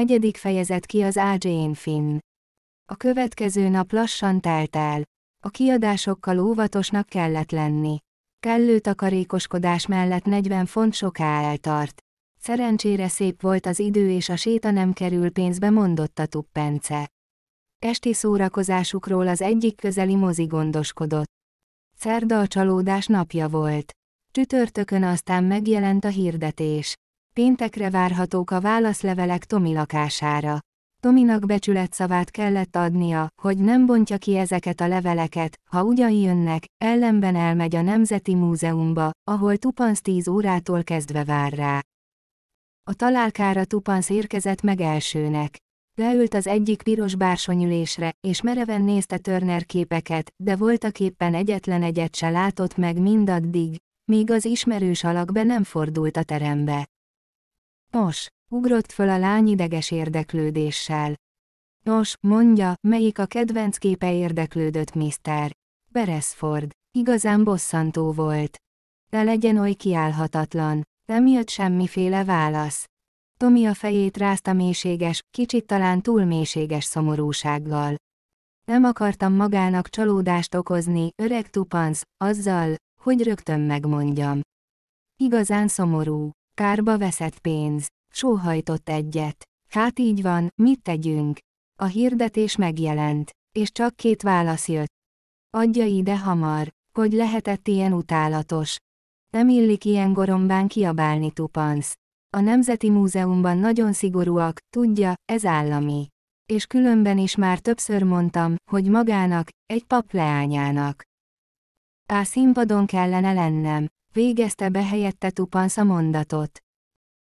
Negyedik fejezet ki az A Finn. A következő nap lassan telt el. A kiadásokkal óvatosnak kellett lenni. Kellő takarékoskodás mellett 40 font soká eltart. Szerencsére szép volt az idő és a séta nem kerül pénzbe mondott a tuppence. Esti szórakozásukról az egyik közeli mozi gondoskodott. Szerda a csalódás napja volt. Csütörtökön aztán megjelent a hirdetés. Péntekre várhatók a válaszlevelek Tomi lakására. Tominak becsületszavát kellett adnia, hogy nem bontja ki ezeket a leveleket, ha ugyan jönnek, ellenben elmegy a Nemzeti Múzeumba, ahol Tupansz 10 órától kezdve vár rá. A találkára Tupansz érkezett meg elsőnek. Leült az egyik piros bársonyülésre, és mereven nézte Turner képeket, de voltak éppen egyetlen egyet se látott meg mindaddig, míg az ismerős alak be nem fordult a terembe. Nos, ugrott föl a lány ideges érdeklődéssel. Nos, mondja, melyik a kedvenc képe érdeklődött Mr. Beresford. Igazán bosszantó volt. De legyen oly kiállhatatlan. Nem jött semmiféle válasz. Tomi a fejét rázta mélységes, kicsit talán túl mélységes szomorúsággal. Nem akartam magának csalódást okozni, öreg tupansz, azzal, hogy rögtön megmondjam. Igazán szomorú kárba veszett pénz. Sóhajtott egyet. Hát így van, mit tegyünk? A hirdetés megjelent, és csak két válasz jött. Adja ide hamar, hogy lehetett ilyen utálatos. Nem illik ilyen gorombán kiabálni tupansz. A Nemzeti Múzeumban nagyon szigorúak, tudja, ez állami. És különben is már többször mondtam, hogy magának, egy pap leányának. Á színpadon kellene lennem, végezte be helyette tupansz a mondatot.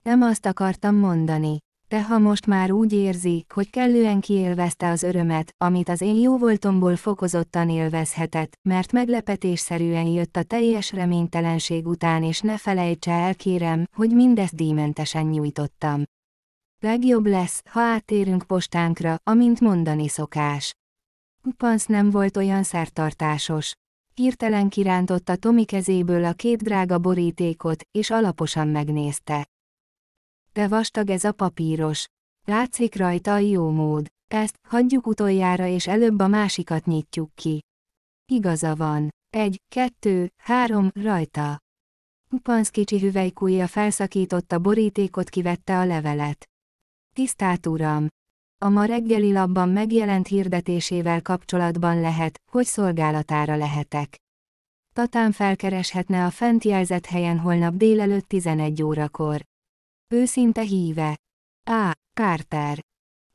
Nem azt akartam mondani. De ha most már úgy érzi, hogy kellően kiélvezte az örömet, amit az én jóvoltomból fokozottan élvezhetett, mert meglepetésszerűen jött a teljes reménytelenség után és ne felejtse el kérem, hogy mindezt díjmentesen nyújtottam. Legjobb lesz, ha áttérünk postánkra, amint mondani szokás. Pansz nem volt olyan szertartásos. Hirtelen kirántotta Tomi kezéből a két drága borítékot, és alaposan megnézte. De vastag ez a papíros. Látszik rajta a jó mód. Ezt hagyjuk utoljára és előbb a másikat nyitjuk ki. Igaza van. Egy, kettő, három, rajta. Pansz kicsi hüvelykúja felszakította borítékot kivette a levelet. Tisztát uram, a ma reggeli labban megjelent hirdetésével kapcsolatban lehet, hogy szolgálatára lehetek. Tatán felkereshetne a fent jelzett helyen holnap délelőtt 11 órakor. Őszinte híve. A. Carter.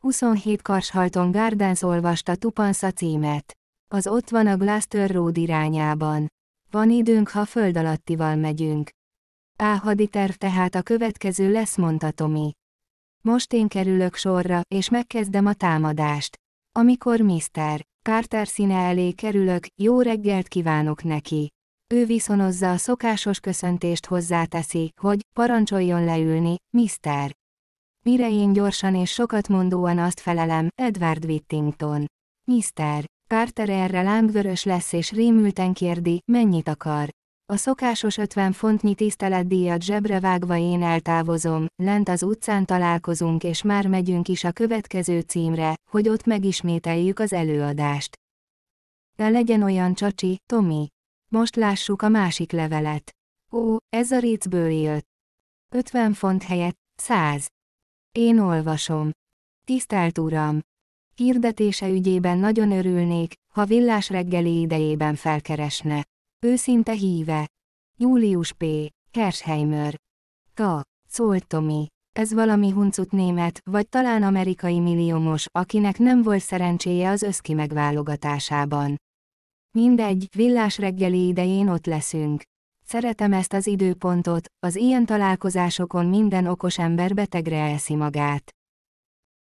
27 karshalton Gardens olvasta Tupansza címet. Az ott van a Glaster Road irányában. Van időnk, ha föld alattival megyünk. A haditerv tehát a következő lesz, mondta Tomi. Most én kerülök sorra, és megkezdem a támadást. Amikor Mr. Carter színe elé kerülök, jó reggelt kívánok neki. Ő viszonozza a szokásos köszöntést hozzáteszi, hogy parancsoljon leülni, Mr. Mire én gyorsan és sokat mondóan azt felelem, Edward Whittington. Mr. Carter erre lámvörös lesz és rémülten kérdi, mennyit akar. A szokásos 50 fontnyi tiszteletdíjat zsebre vágva én eltávozom, lent az utcán találkozunk és már megyünk is a következő címre, hogy ott megismételjük az előadást. De legyen olyan csacsi, Tomi. Most lássuk a másik levelet. Ó, ez a récből jött. 50 font helyett, 100. Én olvasom. Tisztelt Uram! Hirdetése ügyében nagyon örülnék, ha villás reggeli idejében felkeresne. Őszinte híve. Július P. Kersheimer. K. Szólt Tomi. Ez valami huncut német, vagy talán amerikai milliómos, akinek nem volt szerencséje az összki megválogatásában. Mindegy, villás reggeli idején ott leszünk. Szeretem ezt az időpontot, az ilyen találkozásokon minden okos ember betegre elszi magát.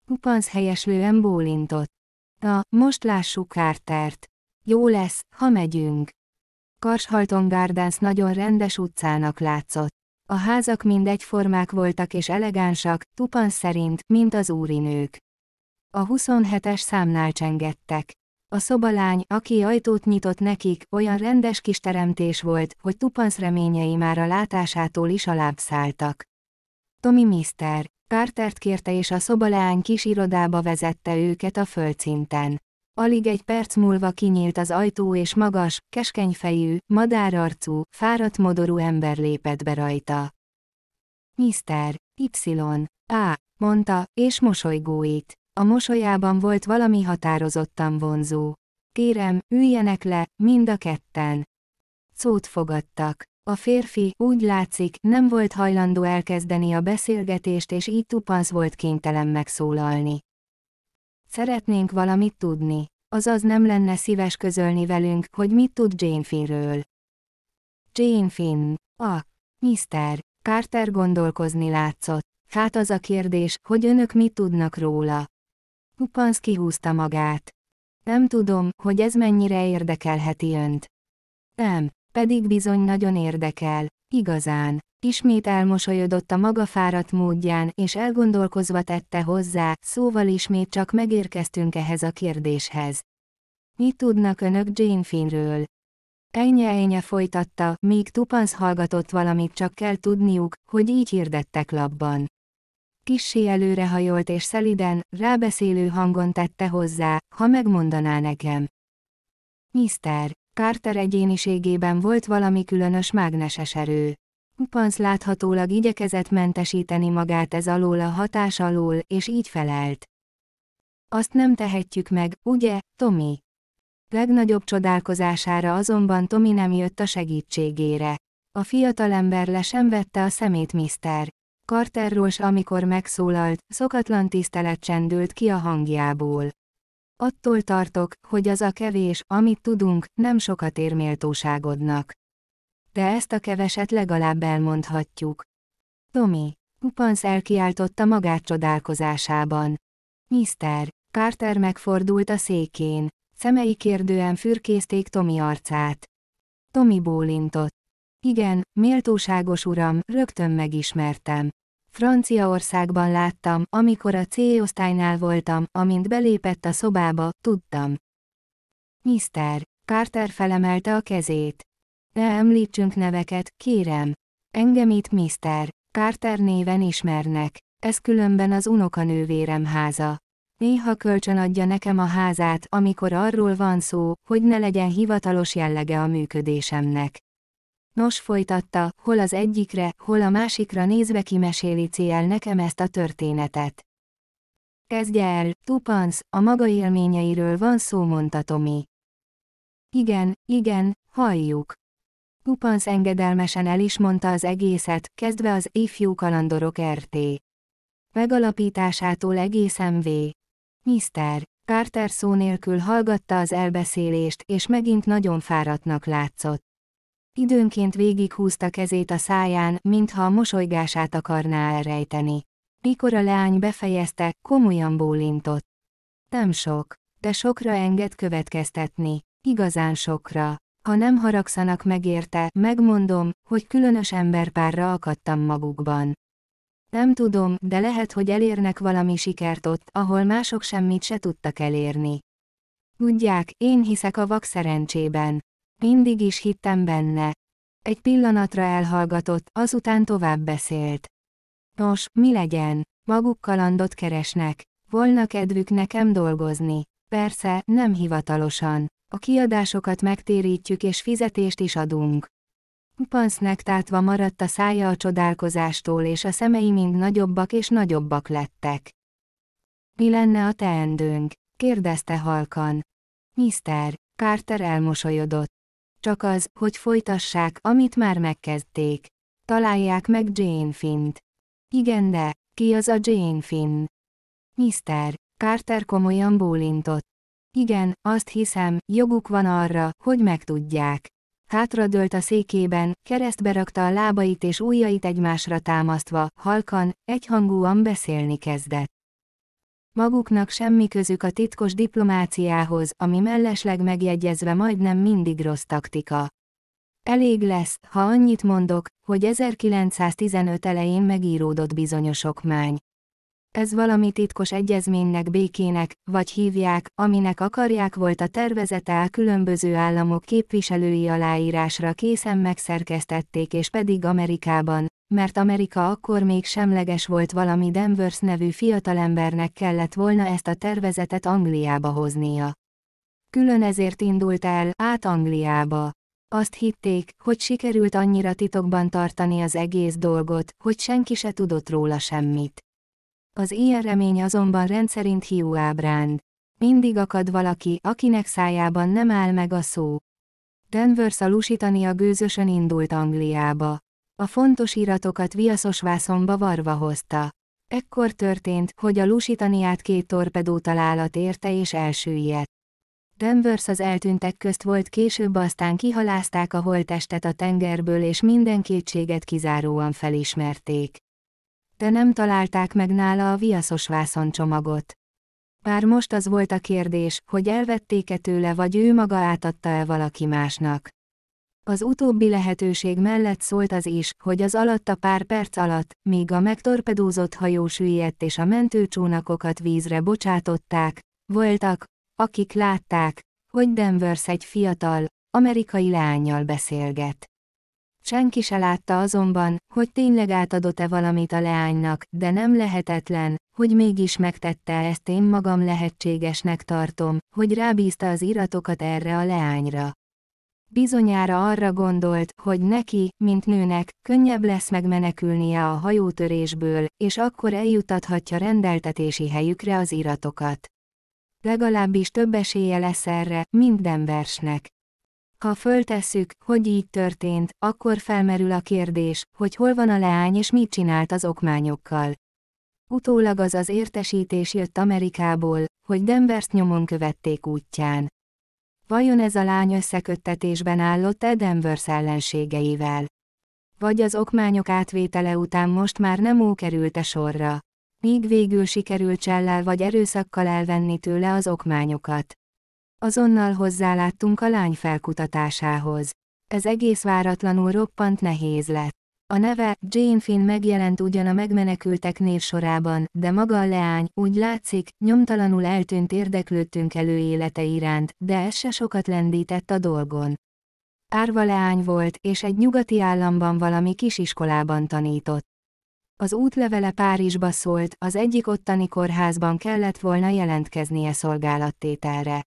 Kupansz helyeslően bólintott. Na, most lássuk kártert. Jó lesz, ha megyünk. Karshalton Gardens nagyon rendes utcának látszott. A házak mind egyformák voltak és elegánsak, Tupan szerint, mint az úrinők. A 27-es számnál csengettek. A szobalány, aki ajtót nyitott nekik, olyan rendes kis teremtés volt, hogy Tupans reményei már a látásától is alábbszálltak. Tomi Mister, Cartert kérte és a szobalány kis irodába vezette őket a földszinten. Alig egy perc múlva kinyílt az ajtó és magas, keskenyfejű, madárarcú, fáradt modorú ember lépett be rajta. Mr. Y. A. mondta, és mosolygóit. A mosolyában volt valami határozottan vonzó. Kérem, üljenek le, mind a ketten. Szót fogadtak. A férfi, úgy látszik, nem volt hajlandó elkezdeni a beszélgetést és így tupansz volt kénytelen megszólalni. Szeretnénk valamit tudni. Azaz nem lenne szíves közölni velünk, hogy mit tud Jane Finnről. Jane Finn. A. Mr. Carter gondolkozni látszott. Hát az a kérdés, hogy önök mit tudnak róla. Kupansz kihúzta magát. Nem tudom, hogy ez mennyire érdekelheti önt. Nem pedig bizony nagyon érdekel. Igazán. Ismét elmosolyodott a maga fáradt módján, és elgondolkozva tette hozzá, szóval ismét csak megérkeztünk ehhez a kérdéshez. Mit tudnak önök Jane Finnről? Ejnye-ejnye folytatta, míg Tupans hallgatott valamit csak kell tudniuk, hogy így hirdettek labban. Kissé előrehajolt és szeliden, rábeszélő hangon tette hozzá, ha megmondaná nekem. Mister, Carter egyéniségében volt valami különös mágneses erő. Upans láthatólag igyekezett mentesíteni magát ez alól a hatás alól, és így felelt. Azt nem tehetjük meg, ugye, Tomi? Legnagyobb csodálkozására azonban Tomi nem jött a segítségére. A fiatalember le sem vette a szemét Mr. Carterról amikor megszólalt, szokatlan tisztelet csendült ki a hangjából. Attól tartok, hogy az a kevés, amit tudunk, nem sokat ér méltóságodnak. De ezt a keveset legalább elmondhatjuk. Tomi. Kupansz elkiáltotta magát csodálkozásában. Mr. Carter megfordult a székén. Szemei kérdően fürkészték Tomi arcát. Tomi bólintott. Igen, méltóságos uram, rögtön megismertem. Franciaországban láttam, amikor a C-osztálynál voltam, amint belépett a szobába, tudtam. Mr. Carter felemelte a kezét. Ne említsünk neveket, kérem. Engem itt Mr. Carter néven ismernek. Ez különben az unokanővérem háza. Néha kölcsön adja nekem a házát, amikor arról van szó, hogy ne legyen hivatalos jellege a működésemnek. Nos folytatta, hol az egyikre, hol a másikra nézve kimeséli cél nekem ezt a történetet. Kezdje el, Tupansz, a maga élményeiről van szó mondta Tomi. Igen, igen, halljuk. Tupansz engedelmesen el is mondta az egészet, kezdve az ifjú kalandorok RT. Megalapításától egészen V. Mr. Carter szó nélkül hallgatta az elbeszélést, és megint nagyon fáradtnak látszott. Időnként végighúzta kezét a száján, mintha a mosolygását akarná elrejteni. Mikor a leány befejezte, komolyan bólintott. Nem sok, de sokra enged következtetni. Igazán sokra. Ha nem haragszanak megérte, megmondom, hogy különös emberpárra akadtam magukban. Nem tudom, de lehet, hogy elérnek valami sikert ott, ahol mások semmit se tudtak elérni. Tudják, én hiszek a vak szerencsében. Mindig is hittem benne. Egy pillanatra elhallgatott, azután tovább beszélt. Nos, mi legyen? Maguk kalandot keresnek. Volna kedvük nekem dolgozni. Persze, nem hivatalosan. A kiadásokat megtérítjük és fizetést is adunk. Pansznek tátva maradt a szája a csodálkozástól és a szemei mind nagyobbak és nagyobbak lettek. Mi lenne a teendőnk? kérdezte halkan. Mister, Carter elmosolyodott. Csak az, hogy folytassák, amit már megkezdték. Találják meg Jane Fint. Igen de, ki az a Jane Finn? Mr. Carter komolyan bólintott. Igen, azt hiszem, joguk van arra, hogy megtudják. Hátradőlt a székében, keresztbe rakta a lábait és ujjait egymásra támasztva, halkan, egyhangúan beszélni kezdett. Maguknak semmi közük a titkos diplomáciához, ami mellesleg megjegyezve majdnem mindig rossz taktika. Elég lesz, ha annyit mondok, hogy 1915 elején megíródott bizonyos okmány. Ez valami titkos egyezménynek békének, vagy hívják, aminek akarják volt a tervezete a különböző államok képviselői aláírásra készen megszerkesztették és pedig Amerikában, mert Amerika akkor még semleges volt valami Danvers nevű fiatalembernek kellett volna ezt a tervezetet Angliába hoznia. Külön ezért indult el, át Angliába. Azt hitték, hogy sikerült annyira titokban tartani az egész dolgot, hogy senki se tudott róla semmit. Az ilyen remény azonban rendszerint hiú ábránd. Mindig akad valaki, akinek szájában nem áll meg a szó. Danvers a lusitania gőzösön indult Angliába. A fontos iratokat viaszos vászonba varva hozta. Ekkor történt, hogy a Lusitaniát két torpedó találat érte és elsüllyedt. Denvers az eltűntek közt volt később aztán kihalázták a holttestet a tengerből és minden kétséget kizáróan felismerték. De nem találták meg nála a viaszos vászoncsomagot. Bár most az volt a kérdés, hogy elvették-e tőle vagy ő maga átadta-e valaki másnak. Az utóbbi lehetőség mellett szólt az is, hogy az alatta pár perc alatt, míg a megtorpedózott hajó süllyedt és a mentőcsónakokat vízre bocsátották, voltak, akik látták, hogy Denvers egy fiatal, amerikai lányjal beszélget. Senki se látta azonban, hogy tényleg átadott-e valamit a leánynak, de nem lehetetlen, hogy mégis megtette ezt én magam lehetségesnek tartom, hogy rábízta az iratokat erre a leányra. Bizonyára arra gondolt, hogy neki, mint nőnek, könnyebb lesz megmenekülnie a hajótörésből, és akkor eljutathatja rendeltetési helyükre az iratokat. Legalábbis több esélye lesz erre, minden versnek. Ha föltesszük, hogy így történt, akkor felmerül a kérdés, hogy hol van a leány és mit csinált az okmányokkal. Utólag az az értesítés jött Amerikából, hogy Denvers nyomon követték útján. Vajon ez a lány összeköttetésben állott-e Danvers ellenségeivel? Vagy az okmányok átvétele után most már nem ó került e sorra? Míg végül sikerült csellel vagy erőszakkal elvenni tőle az okmányokat. Azonnal hozzáláttunk a lány felkutatásához. Ez egész váratlanul roppant nehéz lett. A neve, Jane Finn megjelent ugyan a megmenekültek sorában, de maga a leány, úgy látszik, nyomtalanul eltűnt érdeklődtünk előélete iránt, de ez se sokat lendített a dolgon. Árva leány volt, és egy nyugati államban valami kisiskolában tanított. Az útlevele Párizsba szólt, az egyik ottani kórházban kellett volna jelentkeznie szolgálattételre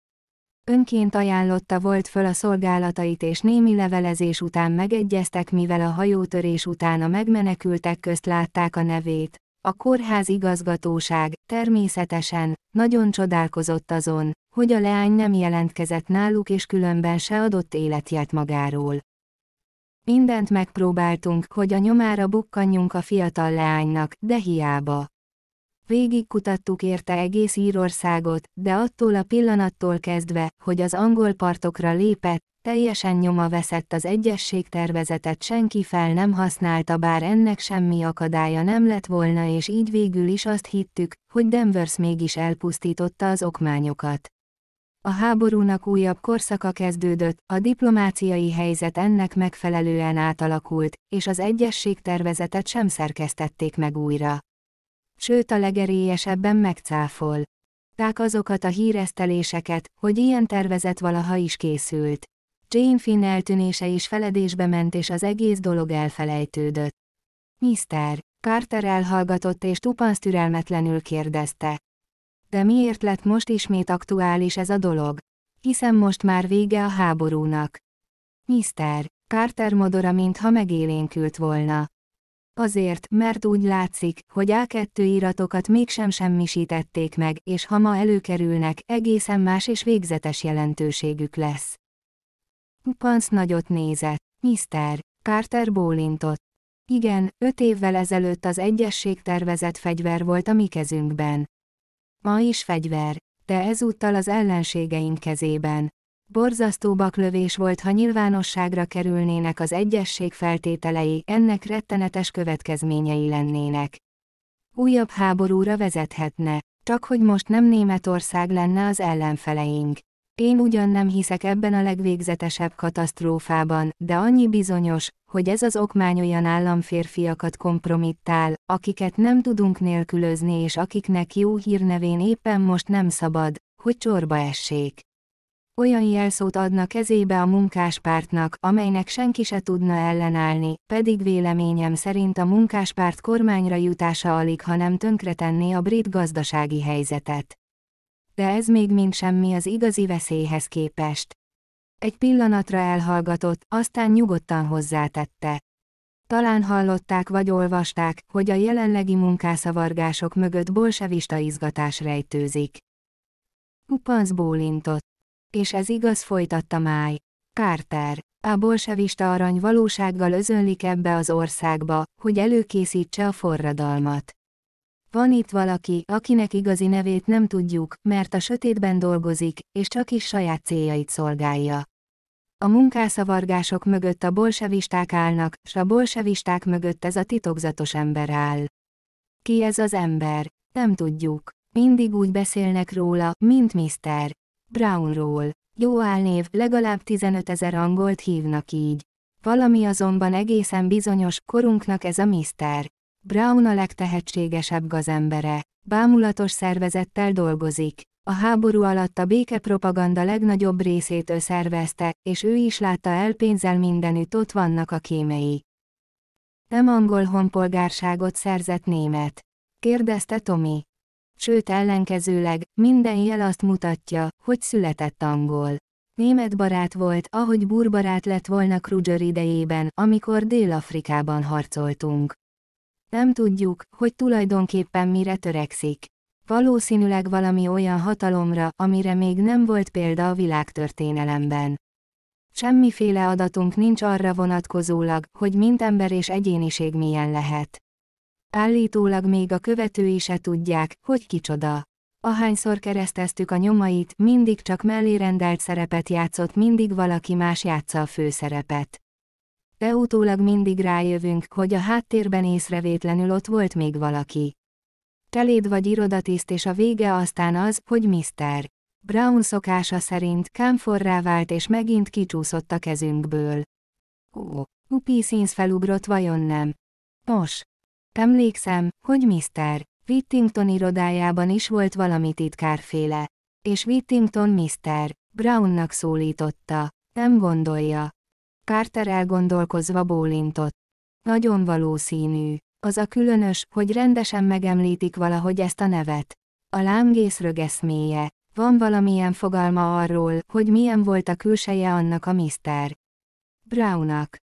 önként ajánlotta volt föl a szolgálatait és némi levelezés után megegyeztek, mivel a hajótörés után a megmenekültek közt látták a nevét. A kórház igazgatóság, természetesen, nagyon csodálkozott azon, hogy a leány nem jelentkezett náluk és különben se adott életját magáról. Mindent megpróbáltunk, hogy a nyomára bukkanjunk a fiatal leánynak, de hiába. Végigkutattuk érte egész Írországot, de attól a pillanattól kezdve, hogy az angol partokra lépett, teljesen nyoma veszett az tervezetet senki fel nem használta bár ennek semmi akadálya nem lett volna és így végül is azt hittük, hogy Denvers mégis elpusztította az okmányokat. A háborúnak újabb korszaka kezdődött, a diplomáciai helyzet ennek megfelelően átalakult, és az tervezetet sem szerkesztették meg újra sőt a legerélyesebben megcáfol. Ták azokat a híreszteléseket, hogy ilyen tervezet valaha is készült. Jane Finn eltűnése is feledésbe ment és az egész dolog elfelejtődött. Mr. Carter elhallgatott és Tupansz türelmetlenül kérdezte. De miért lett most ismét aktuális ez a dolog? Hiszen most már vége a háborúnak. Mr. Carter modora mintha megélénkült volna. Azért, mert úgy látszik, hogy A2 iratokat mégsem semmisítették meg, és ha ma előkerülnek, egészen más és végzetes jelentőségük lesz. Pansz nagyot nézett. Mr. Carter bólintott. Igen, öt évvel ezelőtt az egyesség tervezett fegyver volt a mi kezünkben. Ma is fegyver, de ezúttal az ellenségeink kezében. Borzasztó baklövés volt, ha nyilvánosságra kerülnének az egyesség feltételei, ennek rettenetes következményei lennének. Újabb háborúra vezethetne, csak hogy most nem Németország lenne az ellenfeleink. Én ugyan nem hiszek ebben a legvégzetesebb katasztrófában, de annyi bizonyos, hogy ez az okmány olyan államférfiakat kompromittál, akiket nem tudunk nélkülözni és akiknek jó hírnevén éppen most nem szabad, hogy csorba essék olyan jelszót adna kezébe a munkáspártnak, amelynek senki se tudna ellenállni, pedig véleményem szerint a munkáspárt kormányra jutása alig, hanem tönkretenné a brit gazdasági helyzetet. De ez még mind semmi az igazi veszélyhez képest. Egy pillanatra elhallgatott, aztán nyugodtan hozzátette. Talán hallották vagy olvasták, hogy a jelenlegi munkászavargások mögött bolsevista izgatás rejtőzik. Kupansz bólintott. És ez igaz folytatta Máj. Carter. A bolsevista arany valósággal özönlik ebbe az országba, hogy előkészítse a forradalmat. Van itt valaki, akinek igazi nevét nem tudjuk, mert a sötétben dolgozik, és csak is saját céljait szolgálja. A munkászavargások mögött a bolsevisták állnak, s a bolsevisták mögött ez a titokzatos ember áll. Ki ez az ember? Nem tudjuk. Mindig úgy beszélnek róla, mint Mr. Brownról. Jó álnév, legalább 15 ezer angolt hívnak így. Valami azonban egészen bizonyos, korunknak ez a miszter. Brown a legtehetségesebb gazembere. Bámulatos szervezettel dolgozik. A háború alatt a békepropaganda legnagyobb részét ő szervezte, és ő is látta el pénzzel mindenütt ott vannak a kémei. Nem angol honpolgárságot szerzett német. Kérdezte Tomi sőt ellenkezőleg, minden jel azt mutatja, hogy született angol. Német barát volt, ahogy burbarát lett volna Kruger idejében, amikor Dél-Afrikában harcoltunk. Nem tudjuk, hogy tulajdonképpen mire törekszik. Valószínűleg valami olyan hatalomra, amire még nem volt példa a világtörténelemben. Semmiféle adatunk nincs arra vonatkozólag, hogy mint ember és egyéniség milyen lehet. Állítólag még a követői se tudják, hogy kicsoda. Ahányszor kereszteztük a nyomait, mindig csak mellérendelt szerepet játszott, mindig valaki más játsza a főszerepet. De utólag mindig rájövünk, hogy a háttérben észrevétlenül ott volt még valaki. Teléd vagy irodatiszt és a vége aztán az, hogy Mr. Brown szokása szerint kámforrá vált és megint kicsúszott a kezünkből. Ó, Upi felugrott vajon nem? Nos, Emlékszem, hogy Mr. Whittington irodájában is volt valami titkárféle, és Whittington Mr. Brownnak szólította. Nem gondolja. Carter elgondolkozva bólintott. Nagyon valószínű. Az a különös, hogy rendesen megemlítik valahogy ezt a nevet. A lámgészrög rögeszméje, Van valamilyen fogalma arról, hogy milyen volt a külseje annak a Mr. Brownnak.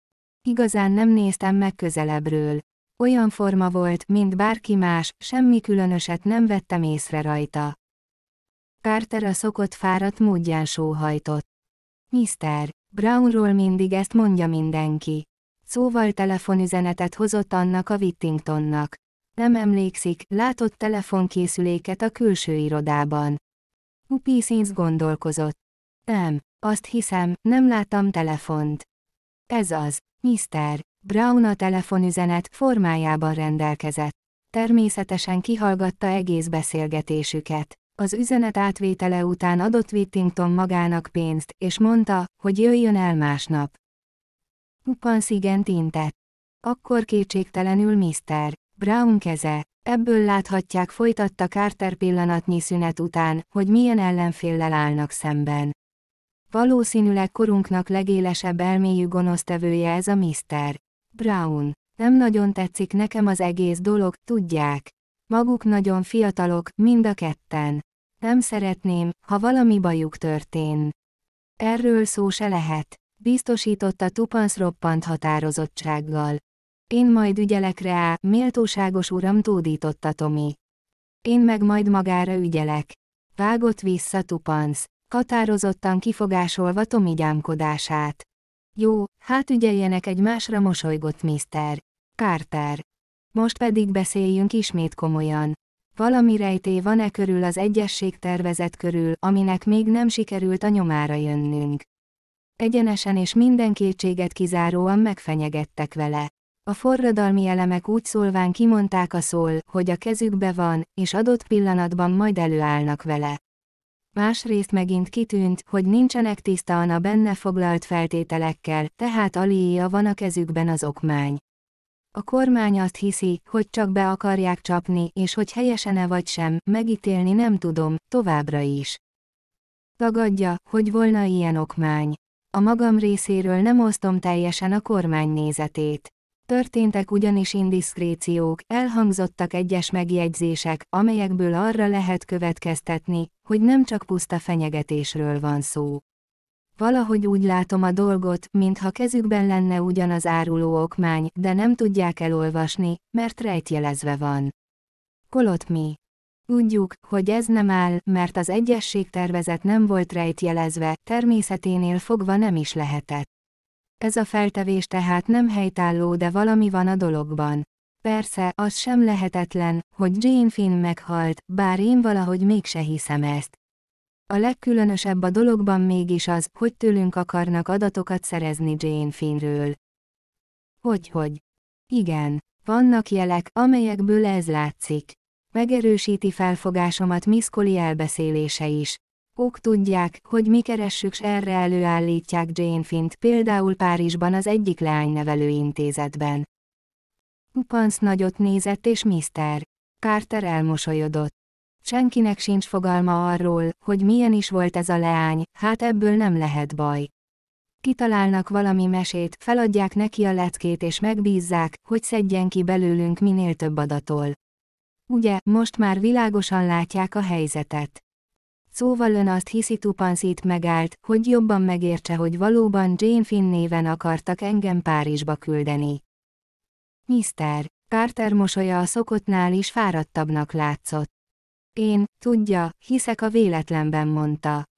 Igazán nem néztem meg közelebbről, olyan forma volt, mint bárki más, semmi különöset nem vettem észre rajta. Carter a szokott fáradt módján sóhajtott. Mr. Brownról mindig ezt mondja mindenki. Szóval telefonüzenetet hozott annak a Whittingtonnak. Nem emlékszik, látott telefonkészüléket a külső irodában. Upi Sins gondolkozott. Nem, azt hiszem, nem láttam telefont. Ez az, Mr. Brown a telefonüzenet formájában rendelkezett. Természetesen kihallgatta egész beszélgetésüket. Az üzenet átvétele után adott Whittington magának pénzt, és mondta, hogy jöjjön el másnap. Uppan igen intett. Akkor kétségtelenül Mr. Brown keze. Ebből láthatják folytatta Carter pillanatnyi szünet után, hogy milyen ellenféllel állnak szemben. Valószínűleg korunknak legélesebb elméjű gonosztevője ez a Mr. Brown. Nem nagyon tetszik nekem az egész dolog, tudják. Maguk nagyon fiatalok, mind a ketten. Nem szeretném, ha valami bajuk történ. Erről szó se lehet, biztosította Tupansz roppant határozottsággal. Én majd ügyelek rá, méltóságos uram tódította Tomi. Én meg majd magára ügyelek. Vágott vissza Tupansz, határozottan kifogásolva Tomi gyámkodását. Jó, hát ügyeljenek egymásra mosolygott Mr. Carter. Most pedig beszéljünk ismét komolyan. Valami rejté van-e körül az egyesség tervezet körül, aminek még nem sikerült a nyomára jönnünk. Egyenesen és minden kétséget kizáróan megfenyegettek vele. A forradalmi elemek úgy szólván kimondták a szól, hogy a kezükbe van, és adott pillanatban majd előállnak vele. Másrészt megint kitűnt, hogy nincsenek tiszta a benne foglalt feltételekkel, tehát aliéja van a kezükben az okmány. A kormány azt hiszi, hogy csak be akarják csapni, és hogy helyesene vagy sem, megítélni nem tudom, továbbra is. Tagadja, hogy volna ilyen okmány. A magam részéről nem osztom teljesen a kormány nézetét történtek ugyanis indiszkréciók, elhangzottak egyes megjegyzések, amelyekből arra lehet következtetni, hogy nem csak puszta fenyegetésről van szó. Valahogy úgy látom a dolgot, mintha kezükben lenne ugyanaz áruló okmány, de nem tudják elolvasni, mert rejtjelezve van. Kolott mi? Tudjuk, hogy ez nem áll, mert az egyességtervezet nem volt rejtjelezve, természeténél fogva nem is lehetett. Ez a feltevés tehát nem helytálló, de valami van a dologban. Persze, az sem lehetetlen, hogy Jane Finn meghalt, bár én valahogy mégse hiszem ezt. A legkülönösebb a dologban mégis az, hogy tőlünk akarnak adatokat szerezni Jane Finnről. Hogyhogy? Igen, vannak jelek, amelyekből ez látszik. Megerősíti felfogásomat Collie elbeszélése is. Ok tudják, hogy mi keressük s erre előállítják Jane Fint például Párizsban az egyik leánynevelő intézetben. Upans nagyot nézett és Mr. Carter elmosolyodott. Senkinek sincs fogalma arról, hogy milyen is volt ez a leány, hát ebből nem lehet baj. Kitalálnak valami mesét, feladják neki a leckét és megbízzák, hogy szedjen ki belőlünk minél több adatól. Ugye, most már világosan látják a helyzetet. Szóval ön azt hiszi Tupanszit megállt, hogy jobban megértse, hogy valóban Jane Finn néven akartak engem Párizsba küldeni. Mister, Carter mosolya a szokottnál is fáradtabbnak látszott. Én, tudja, hiszek a véletlenben mondta.